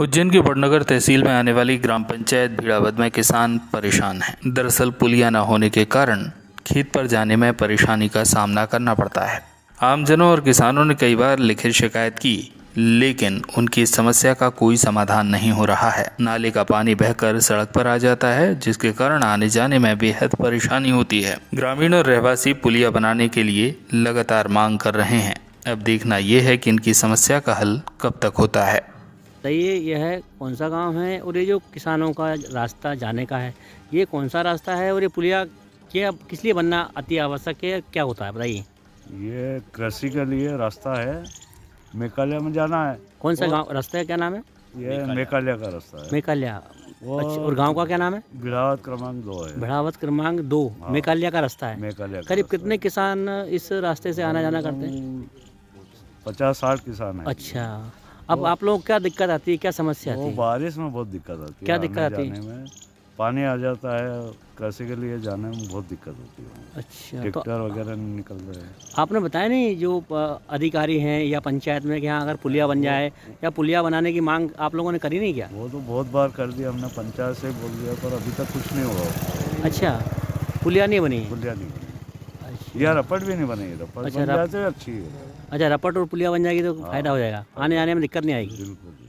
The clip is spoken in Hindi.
उज्जैन के बड़नगर तहसील में आने वाली ग्राम पंचायत भीड़ावद में किसान परेशान हैं दरअसल पुलिया न होने के कारण खेत पर जाने में परेशानी का सामना करना पड़ता है आमजनों और किसानों ने कई बार लिखित शिकायत की लेकिन उनकी समस्या का कोई समाधान नहीं हो रहा है नाले का पानी बहकर सड़क पर आ जाता है जिसके कारण आने जाने में बेहद परेशानी होती है ग्रामीण और रहवासी पुलिया बनाने के लिए लगातार मांग कर रहे हैं अब देखना यह है कि इनकी समस्या का हल कब तक होता है बताइए यह कौन सा गांव है और ये जो किसानों का रास्ता जाने का है ये कौन सा रास्ता है और ये पुलिया क्या किस लिए बनना अति आवश्यक है क्या होता है बताइए ये कृषि के लिए रास्ता है मेघालय में जाना है कौन सा गाँव रास्ता है क्या नाम है ये मेघालय का रास्ता है मेघालय हाँ। अच्छा, और गांव का क्या नाम है भिड़ावत क्रमांक दो है भिड़ावत क्रमांक दो हाँ, मेघालय का रास्ता है मेघालय करीब कितने किसान इस रास्ते से आना जाना करते हैं पचास साठ किसान है अच्छा अब आप लोग क्या दिक्कत आती है क्या समस्या आती है बारिश में बहुत दिक्कत आती है क्या दिक्कत आती है पानी आ जाता है कैसे के लिए जाने में बहुत दिक्कत होती है अच्छा तो ट्रैक्टर वगैरह तो, निकल रहे हैं आपने बताया नहीं जो अधिकारी हैं या पंचायत में कि हाँ अगर पुलिया बन जाए या पुलिया बनाने की मांग आप लोगों ने करी नहीं क्या वो तो बहुत बार कर दिया हमने पंचायत से बोल दिया पर अभी तक कुछ नहीं हुआ अच्छा पुलिया नहीं बनी पुलिया नहीं बनी यहाँ रपट भी नहीं बनेगी रपट अच्छा, बन रप... अच्छी है अच्छा रपट और पुलिया बन जाएगी तो हाँ। फायदा हो जाएगा आने जाने में दिक्कत नहीं आएगी बिल्कुल